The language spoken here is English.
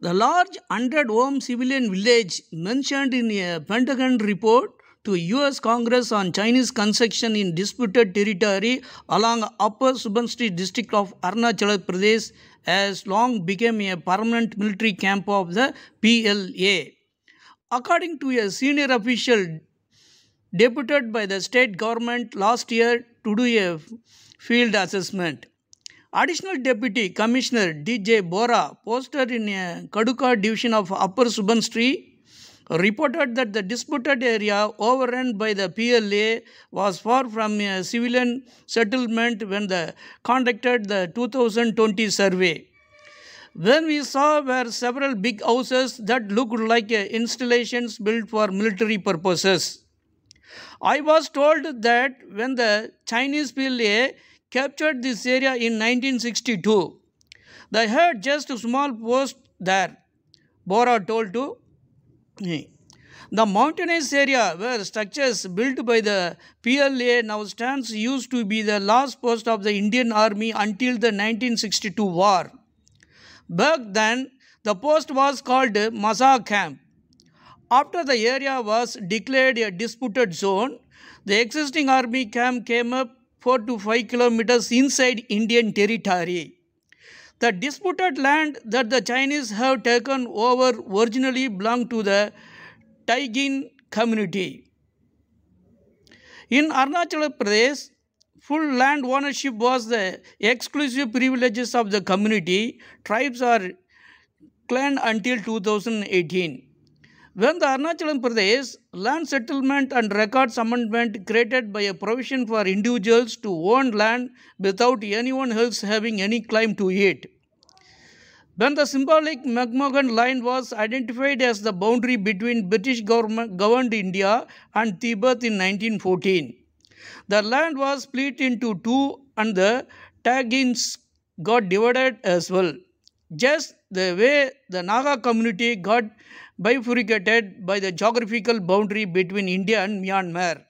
The large 100 ohm civilian village mentioned in a Pentagon report to US Congress on Chinese construction in disputed territory along Upper Subansiri district of Arunachal Pradesh has long become a permanent military camp of the PLA. According to a senior official deputed by the state government last year to do a field assessment, Additional Deputy Commissioner D.J. Bora, posted in uh, Kaduka Division of Upper Subanstree, reported that the disputed area overrun by the PLA was far from a civilian settlement when they conducted the 2020 survey. When we saw were several big houses that looked like installations built for military purposes. I was told that when the Chinese PLA captured this area in 1962. They had just a small post there, Bora told to me. The mountainous area where structures built by the PLA now stands used to be the last post of the Indian Army until the 1962 war. Back then, the post was called Masa Camp. After the area was declared a disputed zone, the existing army camp came up 4 to 5 kilometers inside Indian territory. The disputed land that the Chinese have taken over originally belonged to the Taigin community. In Arunachal Pradesh, full land ownership was the exclusive privileges of the community. Tribes are clan until 2018. When the Arunachal Pradesh Land Settlement and Records Amendment created by a provision for individuals to own land without anyone else having any claim to it. When the symbolic McMahon line was identified as the boundary between British governed India and Tibet in 1914. The land was split into two and the Tagins got divided as well just the way the Naga community got bifurcated by the geographical boundary between India and Myanmar.